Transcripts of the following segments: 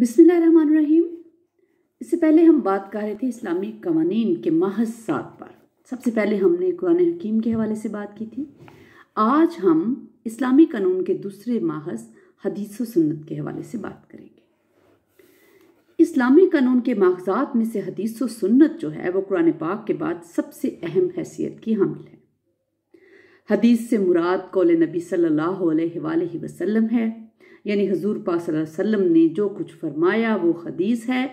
बिस्मिल्लाहिर्रहमानिर्रहीम इससे पहले हम बात कर रहे थे इस्लामी कवानीन के महज सात पर सबसे पहले हमने कुरान हकीम के हवाले से बात की थी आज हम इस्लामी कानून के दूसरे माहज हदीस सुन्नत के हवाले से बात करेंगे इस्लामी कानून के माखजात में से हदीस सुन्नत जो है वो कुरान पाक के बाद सबसे अहम हैसियत की हामिल है हदीस से मुराद कौल नबी सल्लल्लाहु अलैहि वसल्लम है यानी हजूर पाक ने जो कुछ फरमाया वो हदीस है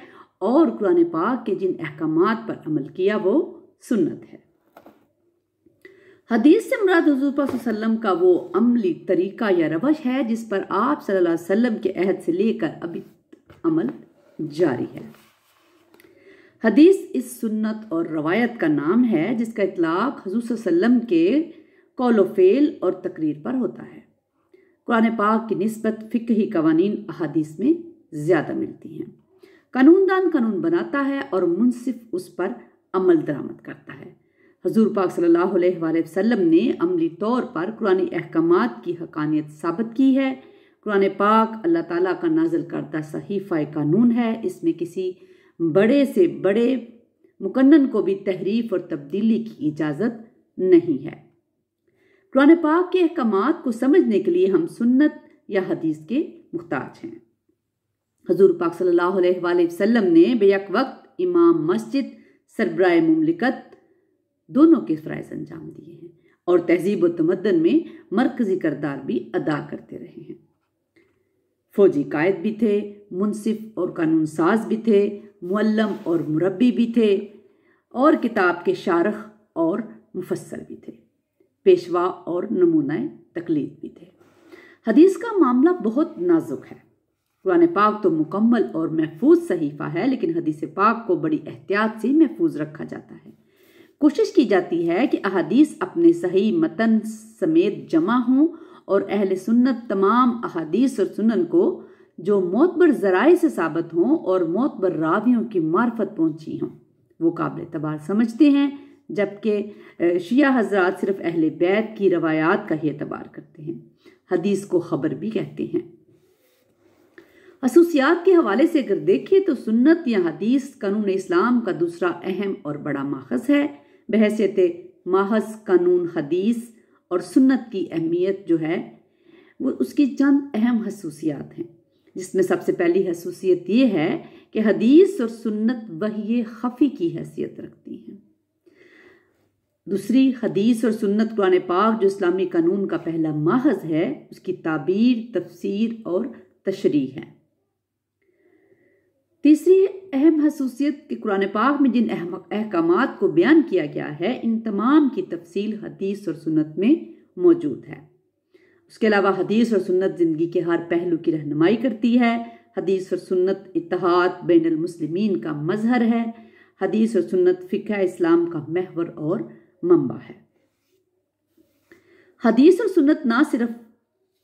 और कुरान पाक के जिन अहकाम पर अमल किया वो सुन्नत है हदीस से मुराद हजूर वसल्लम का वो अमली तरीका या रवश है जिस पर आप सल्लम के अहद से लेकर अभी अमल जारी है हदीस इस सुन्नत और रवायत का नाम है जिसका इतलाक हजूर वसल्लम के कौलोफेल और तकरीर पर होता है कुरान पाक की नस्बत फिक्र ही कवानी अहादीस में ज़्यादा मिलती हैं कानून दान कानून बनाता है और मुनसिफ उस पर अमल दरामद करता है हजूर पाक सल्लल्लाहु अलैहि वसल्लम ने अमली तौर पर कुरानी अहकाम की हकानियत साबित की है कुरान पाक अल्लाह ताला का नाजल करदा सहीफ़ा कानून है इसमें किसी बड़े से बड़े मुकन्न को भी तहरीफ और तब्दीली की इजाज़त नहीं है कुरान पाक के अहकाम को समझने के लिए हम सुन्नत या हदीस के मुख्ताज हैं हजूर पाक सल्लल्लाहु अलैहि वसल्लम ने बेयक वक्त इमाम मस्जिद सरबराह ममलिकत दोनों के फ़राइज अंजाम दिए हैं और तहजीब व तमदन में मरकज़ी करदार भी अदा करते रहे हैं फौजी कायद भी थे मुनसिफ और कानून साज भी थे मुअल्लम और मुरबी भी थे और किताब के शारख और मुफसर भी थे पेशवा और नमूनाए तकलीफ भी थे हदीस का मामला बहुत नाजुक है कुरान पाक तो मुकम्मल और महफूज सहीफ़ा है लेकिन हदीस पाक को बड़ी एहतियात से महफूज रखा जाता है कोशिश की जाती है कि अदीस अपने सही मतन समेत जमा हों और अहल सुन्नत तमाम अहदीस और सुनन को जो मोतबर ज़राए से साबित हों और मोतबर रावियों की मार्फत पहुंची हों वो काबिल तबार समझते हैं जबकि शिया हजरात सिर्फ अहल बैत की रवायात का ही एतबार करते हैं हदीस को ख़बर भी कहते हैं खसूसियात के हवाले से अगर देखें तो सुन्नत या हदीस कानून इस्लाम का दूसरा अहम और बड़ा माखज है बहसीत माहज कानून हदीस और सुन्नत की अहमियत जो है वो उसकी चंद अहम खसूसियात हैं जिसमें सबसे पहली खसूसियत ये है कि हदीस और सुन्नत वही खफ़ी की हैसियत रखती हैं दूसरी हदीस और सुन्नत कुरान पाक जो इस्लामी कानून का पहला माहज है उसकी ताबीर तफसीर और तशरी है तीसरी अहम खसूसियत के कुरान पाक में जिन अहकाम को बयान किया गया है इन तमाम की तफसील हदीस और सुन्नत में मौजूद है उसके अलावा हदीस और सुन्नत ज़िंदगी के हर पहलू की रहनुमाई करती है हदीस और सुन्नत इतिहाद बैन का मजहर है हदीस और सुन्नत फ़िका इस्लाम का महवर और मम्बा है हदीस और सुन्नत ना सिर्फ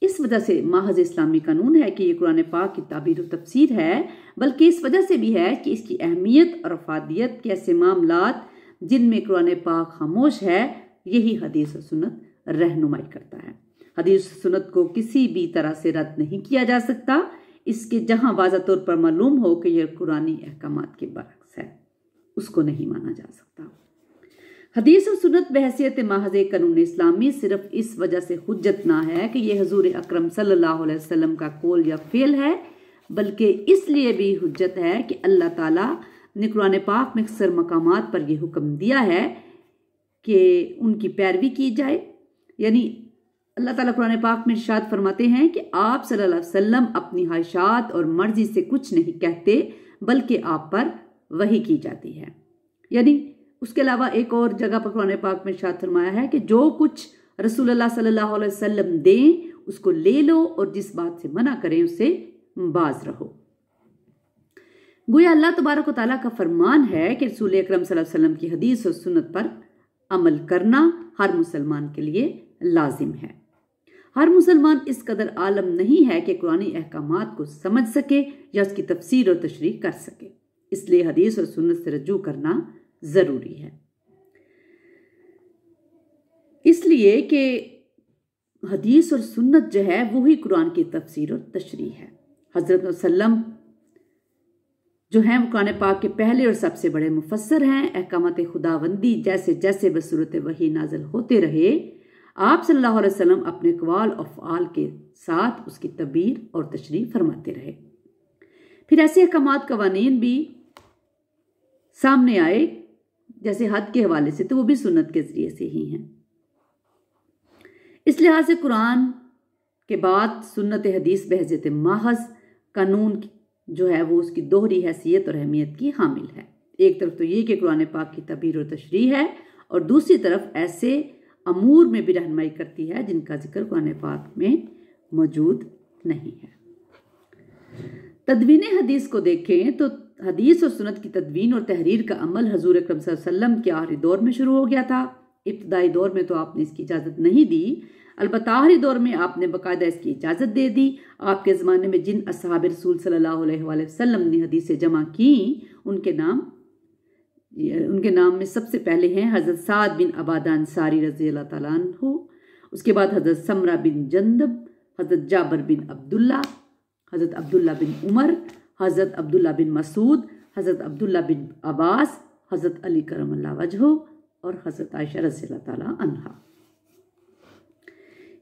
इस वजह से माहज इस्लामी कानून है कि ये कुरान पाक की ताबीर और तफसीर है बल्कि इस वजह से भी है कि इसकी अहमियत और अफादियत के ऐसे मामला जिनमें कुरान पाक खामोश है यही हदीस और सुन्नत रहनुमाई करता है हदीस सुन्नत को किसी भी तरह से रद्द नहीं किया जा सकता इसके जहां वाजा तौर पर मालूम हो कि यह कुरानी अहकाम के बरक्स है उसको नहीं माना जा सकता हदीस और सुनत बहसीत महज कानून इस्लामी सिर्फ इस वजह से हजत ना है कि यह हजूर अक्रम सल्लाम का कौल या फेल है बल्कि इसलिए भी हजत है कि अल्लाह ताला ने कुरान पाक में अक्सर मकाम पर यह हुक्म दिया है कि उनकी पैरवी की जाए यानी अल्लाह ताला कुरान पाक में इर्शाद फरमाते हैं कि आप सल्लल्लाहु अलैहि वसल्लम अपनी ख्वाहिशात और मर्ज़ी से कुछ नहीं कहते बल्कि आप पर वही की जाती है यानी उसके अलावा एक और जगह पर कुरान पाक में शाद फरमाया है कि जो कुछ रसूल सल्लल्लाहु अलैहि वसल्लम दें उसको ले लो और जिस बात से मना करें उससे बाज रहो गोया अल्लाह तबारक ताली का फरमान है कि रसूल अक्रम वसल्लम की हदीस और सुनत पर अमल करना हर मुसलमान के लिए लाजिम है हर मुसलमान इस कदर आलम नहीं है कि कुरानी अहकाम को समझ सके या उसकी तफसीर और तशरी कर सके इसलिए हदीस और सुन्नत से रजू करना ज़रूरी है इसलिए कि हदीस और सुन्नत जो है वो ही कुरान की तफसीर और तशरी है हज़रत वसल्लम जो हैं वो कुरान पाक के पहले और सबसे बड़े मुफसर हैं अहकामत खुदाबंदी जैसे जैसे बसूरत वही नाजल होते रहे आप सल्लल्लाहु अलैहि वसल्लम अपने कवाल और फ़ाल के साथ उसकी तबीर और तशरी फरमाते रहे फिर ऐसे अहकाम कवानीन भी सामने आए जैसे हद के हवाले से तो वो भी सुन्नत के ज़रिए से ही हैं इस लिहाज से कुरान के बाद सुन्नत हदीस बहजत महज कानून जो है वो उसकी दोहरी हैसियत और अहमियत की हामिल है एक तरफ तो ये कि कुरान पाक की तबीर और तशरी है और दूसरी तरफ ऐसे अमूर में भी रहनमाई करती है जिनका जिक्र कुरान पाक में मौजूद नहीं है तदवीन हदीस को देखें तो हदीस और सुनत की तदवीन और तहरीर का अमल हजूर अक्रम वसम के आखिरी दौर में शुरू हो गया था इब्तदाई दौर में तो आपने इसकी इजाज़त नहीं दी अलबत् आखिरी दौर में आपने बाकायदा इसकी इजाज़त दे दी आपके ज़माने में जिन असहाब रसूल सल्ला वसम ने हदीसें जमा की उनके नाम उनके नाम में सबसे पहले हैं हज़रत साद बिन अबादान सारी रजी अल्लाह तु उसके बाद हज़रत समरा बिन जंदब हज़रत जाबर बिन अब्दुल्ला हज़रत अब्दुल्ला बिन उमर हज़रत अब्दुल्ला बिन मसूद हज़रत अब्दुल्ला बिन अब्बास हज़रत अली करम वजह और हज़रत आयशा रसी तहा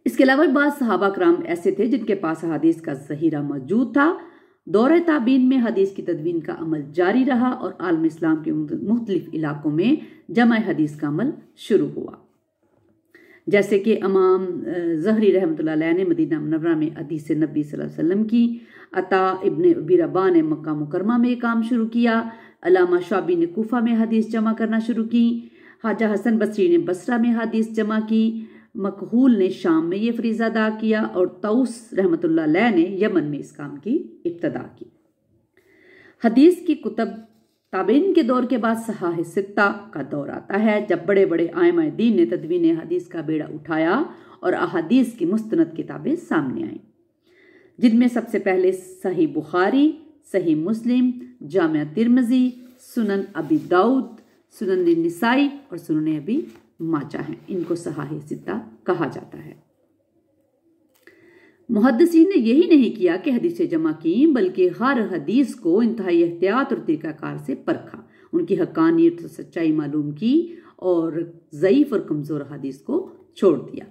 इसके अलावा बाद सहाबा कराम ऐसे थे जिनके पास हदीस का जहीरा मौजूद था दौर ताबीन में हदीस की तदवीन का अमल जारी रहा और आलम इस्लाम के मुख्तलिफ इलाकों में जमा हदीस का अमल शुरू हुआ जैसे कि अमाम जहरी रहमत ने मदीना मनवरा में हदीस नबी वसल्लम की अता अबी रबा ने मक्का मुकरमा में काम शुरू किया अलामा शाबी ने कोफा में हदीस जमा करना शुरू की हाजा हसन बसरी ने बसरा में हदीस जमा की मकहूल ने शाम में ये फरीज़ा अदा किया और तौस रहमत ने यमन में इस काम की इब्तदा की हदीस की कुतब ताबेन के दौर के बाद सहाह सित्ता का दौर आता है जब बड़े बड़े आयम दीन ने तदवीन हदीस का बेड़ा उठाया और अहादीस की मुस्तनद किताबें सामने आईं जिनमें सबसे पहले सही बुखारी सही मुस्लिम जाम तिरमजी सुनन अबी दाऊद सुनन नसाई और सुनन अबी माचा हैं इनको सहाह सिद्धा कहा जाता है मुहदसिन ने यही नहीं किया कि हदीसें जमा की बल्कि हर हदीस को इंतहाई एहतियात और तरीकाकार से परखा उनकी हकानियत सच्चाई मालूम की और ज़यीफ़ और कमज़ोर हदीस को छोड़ दिया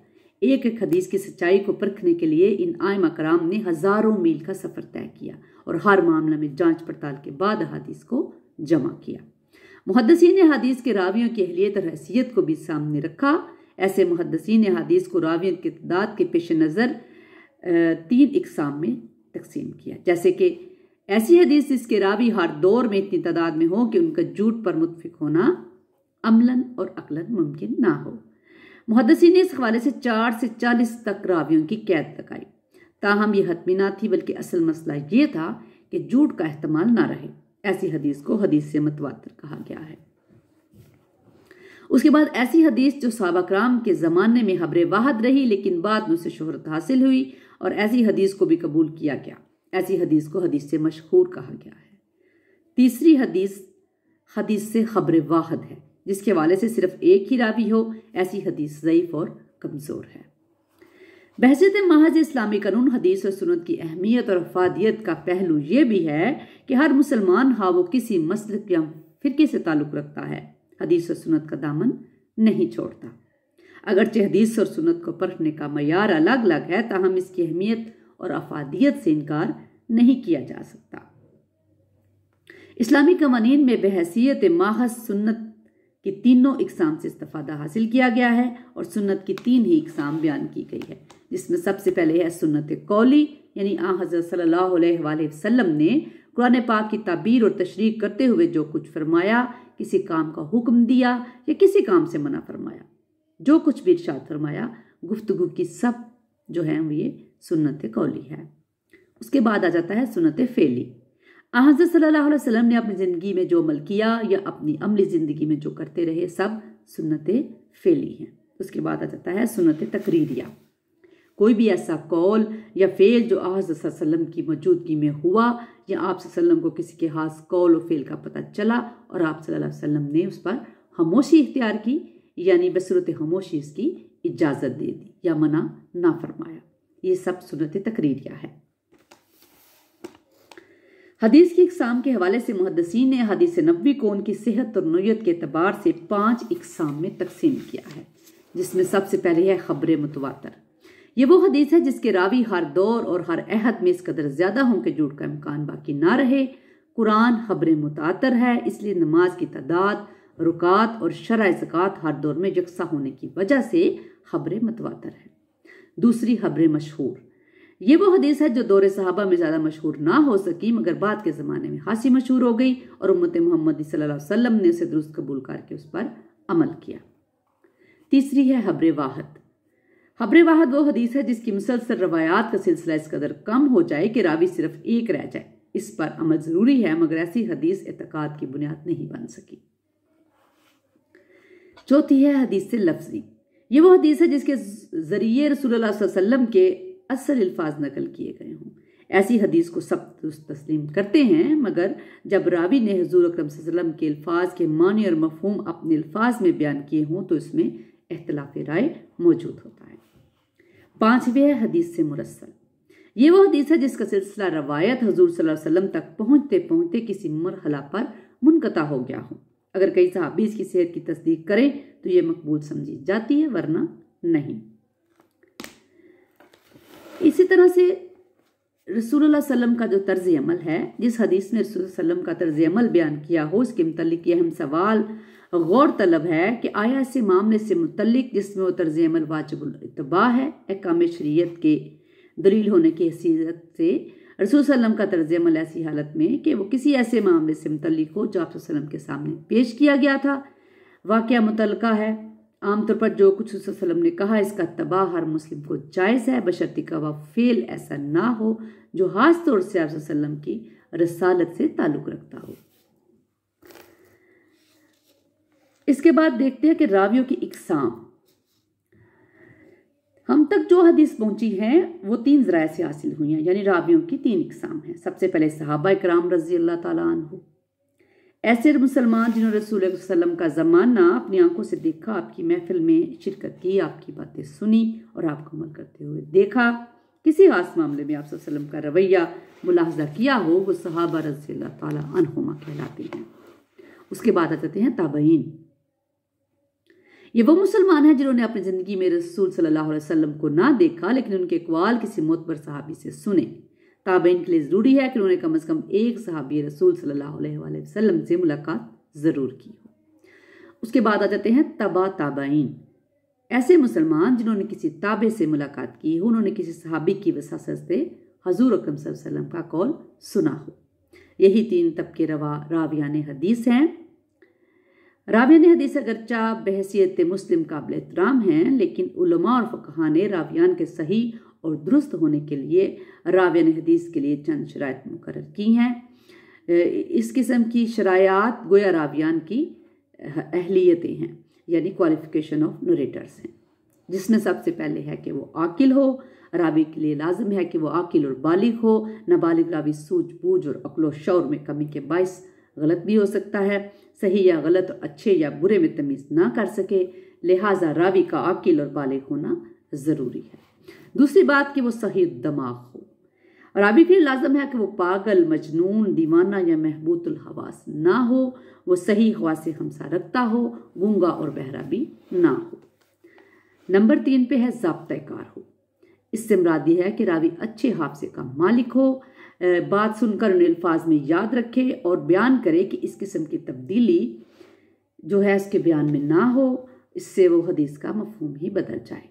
एक एक हदीस की सच्चाई को परखने के लिए इन आयम कराम ने हज़ारों मील का सफ़र तय किया और हर मामला में जांच पड़ताल के बाद हदीस को जमा किया मुहदसी ने हदीस के रावियों की अहलियत और हैसियत को भी सामने रखा ऐसे मुहदसी ने हदीस को रावियों की तदाद के पेश नज़र तीन इकसाम में तकसीम किया जैसे कि ऐसी हदीस जिसके रावी हर दौर में इतनी तादाद में हो कि उनका झूठ पर मुतफिक होना अमलन और अकलन मुमकिन ना हो मुहदसी ने इस हवाले से चार से चालीस तक रावियों की कैद लगाई ताहम यह हतमी ना थी बल्कि असल मसला ये था कि झूठ का अहतमाल ना रहे ऐसी हदीस को हदीस से मतवातर कहा गया है उसके बाद ऐसी हदीस जो सबक राम के ज़माने में हबरे वाहद रही लेकिन बाद में उसे शहरत हासिल हुई और ऐसी हदीस को भी कबूल किया गया ऐसी हदीस को हदीस से मशहूर कहा गया है तीसरी हदीस हदीस से खबर वाहद है जिसके हवाले से सिर्फ एक ही रावी हो ऐसी हदीस ज़यीफ़ और कमज़ोर है बहसीत महज इस्लामी कानून हदीस और सुनत की अहमियत और अफादियत का पहलू यह भी है कि हर मुसलमान हा वो किसी मसल या फिरके से ताल्लुक़ रखता है हदीस और सुनत का दामन नहीं छोड़ता अगरचे हदीस और सुनत को परखने का मैार अलग अलग है ताहम इसकी अहमियत और अफादियत से इनकार नहीं किया जा सकता इस्लामी कवानीन में बहसीत माहज सुनत कि तीनों इकसाम से इस्तफादा हासिल किया गया है और सुन्नत की तीन ही इकसाम बयान की गई है जिसमें सबसे पहले है सुन्नत कौली यानी आ हज़रत सल्लल्लाहु अलैहि वसल्लम ने कुरान पाक की तबीर और तशरी करते हुए जो कुछ फरमाया किसी काम का हुक्म दिया या किसी काम से मना फरमाया जो कुछ भी इर्शाद फरमाया गुफ्तगु की सब जो है वो ये सुन्नत कौली है उसके बाद आ जाता है सुनत फेली हज़रत सल्लल्लाहु अलैहि वसल्लम ने अपनी ज़िंदगी में जो अमल किया या अपनी अमली ज़िंदगी में जो करते रहे सब सुन्नत फ़ेली हैं उसके बाद आ जाता है सुन्नत तकरीरिया कोई भी ऐसा कौल या फ़ेल जो हज़रत की मौजूदगी में हुआ या आप को किसी के खास कौल और फ़ेल का पता चला और आप वसल्लम ने उस पर खामोशी इख्तियार की यानी बसरत खामोशी इसकी इजाज़त दे दी या मना ना फरमाया ये सब सुनत तकरीरिया है हदीस की इकसाम के हवाले से मुहदसिन ने हदीस नबी को उनकी सेहत और नोयत के अतबार से पाँच इकसाम में तकसीम किया है जिसमें सबसे पहले है खबर मुतवातर ये वो हदीस है जिसके रावी हर दौर और हर अहद में इस कदर ज़्यादा हों के जुड़ का इम्कान बाकी ना रहे कुरान खबर मुतातर है इसलिए नमाज की तादाद रुकात और शरा जक़ात हर दौर में यकसा होने की वजह से खबर मतवातर है दूसरी खबर मशहूर ये वो हदीस है जो दौरे साहबा में ज़्यादा मशहूर ना हो सकी मगर बाद के ज़माने में खासी मशहूर हो गई और उम्मत मोहम्मद वसल्लम ने उसे दुरुस्त कबूल करके उस पर अमल किया तीसरी है हबरे वाहत हबरे वाहत वो हदीस है जिसकी मुसलसल रवायात का सिलसिला इस कदर कम हो जाए कि रावी सिर्फ एक रह जाए इस पर अमल ज़रूरी है मगर ऐसी हदीस एतकाद की बुनियाद नहीं बन सकी चौथी है हदीस लफ्जी ये वो हदीस है जिसके ज़रिए रसूल वसल्लम के असल अल्फाज नकल किए गए हों ऐसी हदीस को सब तस्लीम करते हैं मगर जब रावी ने हजूर अक्रम के अल्फाज के मानी और मफहम अपने अल्फाज में बयान किए हों तो इसमें अख्तलाफ राय मौजूद होता है पाँचवें है हदीस से मुरसल ये वो हदीस है जिसका सिलसिला रवायत हजूर वसल्लम तक पहुँचते पहुँचते किसी मरहला पर मुनकता हो गया हो अगर कई साहबी इसकी सेहत की तस्दीक करें तो ये मकबूल समझी जाती है वरना नहीं इसी तरह से रसूल वसम का जो तर्ज अमल है जिस हदीस में रसूल सल्लम का तर्ज अमल बयान किया हो उसके मतलब यह अहम सवाल गौर तलब है कि आया ऐसे मामले से मुतलिक जिसमें वो तर्ज अमल वाजिबुलतबा है अहकाम शरीत के दलील होने की हैसियत से रसूल वसम का तर्ज अमल ऐसी हालत में कि वो किसी ऐसे मामले से मुतलक हो जो आप के सामने पेश किया गया था वाक़ मुतलका है आमतौर पर जो कुछ वसल्लम ने कहा इसका तबाह हर मुस्लिम को जायज़ है बशर्ती का वह फेल ऐसा ना हो जो खास तौर से आप वसल्लम की रसालत से ताल्लुक़ रखता हो इसके बाद देखते हैं कि रावियों की इकसाम हम तक जो हदीस पहुंची है वो तीन जराय से हासिल हुई हैं यानी रावियों की तीन इकसाम हैं सबसे पहले सहाबा कराम रजी अल्लाह तु ऐसे मुसलमान जिन्होंने रसूल वसलम का ज़माना अपनी आंखों से देखा आपकी महफिल में शिरकत की आपकी बातें सुनी और आपको अमल करते हुए देखा किसी खास मामले में आप वसल्लम का रवैया मुलाजा किया हो वो सहाबा रजी तुमा कहलाते हैं उसके बाद आ जाते हैं ताबइन ये वो मुसलमान हैं जिन्होंने अपनी ज़िंदगी में रसूल सल्लल्लाहु अलैहि वसल्लम को ना देखा लेकिन उनके अकवाल किसी मोतबर सहाबी से सुने ताबेन के लिए ज़रूरी है कि उन्होंने कम अज़ कम एक सहाबी रसूल सल्लल्लाहु अलैहि वसल्लम से मुलाकात ज़रूर की हो उसके बाद आ जाते हैं तबा ताबाइन ऐसे मुसलमान जिन्होंने किसी ताबे से मुलाकात की हो उन्होंने किसी सहाबी की वसासत से हजूर अक्रम वसल्लम का कौल सुना हो यही तीन तबके रवा रावियान हदीस हैं रावियान हदीस अगरचा बहसीत मुस्लिम काबिल एहतराम हैं लेकिन उलमा और फ़कहा ने रावियान के सही और दुरुस्त होने के लिए राविन हदीस के लिए चंद शरात मुकर की हैं इस किस्म की शरायात गोया रावियान की अहलीतें हैं यानी क्वालिफिकेशन ऑफ नोरेटर्स हैं जिसमें सबसे पहले है कि वो आकिल हो रावी के लिए लाजम है कि वो आकिल और बालिग हो नाबालिग रावी सूझबूझ और अकलो शौर में कमी के बायस गलत भी हो सकता है सही या गलत अच्छे या बुरे में तमीज़ ना कर सके लिहाजा रावी का आकिल और बालिग होना ज़रूरी है दूसरी बात कि वो सही दमाग हो और अभी फिर लाजम है कि वो पागल मजनून दीवाना या महबूतुल हवास ना हो वो सही हवा से हमसा रखता हो गंगा और बहरा भी ना हो नंबर तीन पे है कार हो इससे मुराद यह है कि रावी अच्छे हादसे का मालिक हो बात सुनकर उन्हें अल्फाज में याद रखे और बयान करे कि इस किस्म की तब्दीली जो है इसके बयान में ना हो इससे वो हदीस का मफहम ही बदल जाए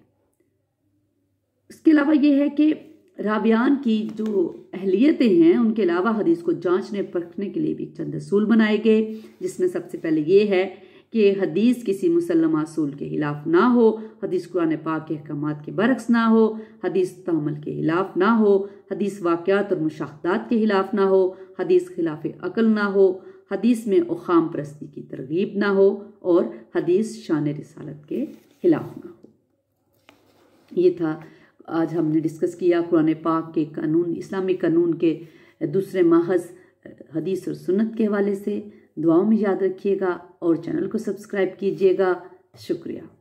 इसके अलावा ये है कि राबियान की जो अहलियतें हैं उनके अलावा हदीस को जांचने परखने के लिए भी चंद असूल बनाए गए जिसमें सबसे पहले ये है कि हदीस किसी मुसलम असूल के खिलाफ ना हो हदीस कुरान पाक के अहकाम के बरक्स ना हो हदीस तमल के खिलाफ ना हो हदीस वाक़ात और मुशाहदात के खिलाफ ना हो हदीस खिलाफ अकल ना हो हदीस में उखाम परस्ती की तरगीब ना हो और हदीस शान रसालत के खिलाफ ना हो ये था आज हमने डिस्कस किया कुरान पाक के कानून इस्लामी कानून के दूसरे महज हदीस और सुन्नत के हवाले से दुआओं में याद रखिएगा और चैनल को सब्सक्राइब कीजिएगा शुक्रिया